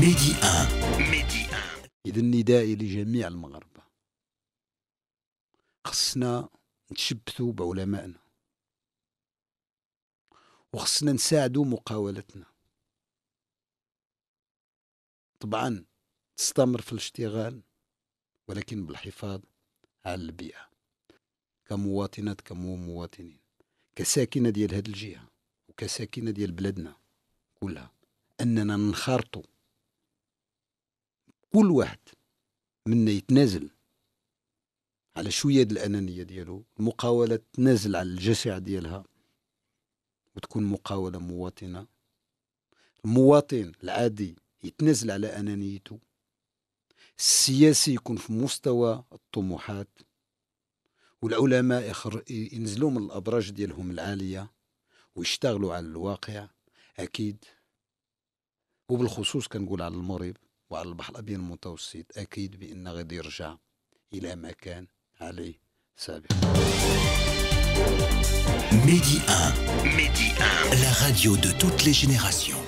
ميدي آن ميدي آن إذا النداء لجميع المغاربة خصنا نتشبثوا بعلمائنا وخصنا نساعدوا مقاولتنا طبعا تستمر في الاشتغال ولكن بالحفاظ على البيئة كمواطنات كمواطنين كساكنة ديال هذه الجهة وكساكنة ديال بلادنا كلها أننا ننخرطو كل واحد منا يتنازل على شويه دي الانانيه ديالو المقاوله تنازل على الجشع ديالها وتكون مقاوله مواطنه المواطن العادي يتنازل على انانيته السياسي يكون في مستوى الطموحات والعلماء ينزلوا من الابراج ديالهم العاليه ويشتغلوا على الواقع اكيد وبالخصوص كنقول على المغرب وعلى البحر الأبيض المتوسط أكيد بأن غادي يرجع إلى ما كان عليه سابقا Mehdi 1, Mehdi 1, la radio de toutes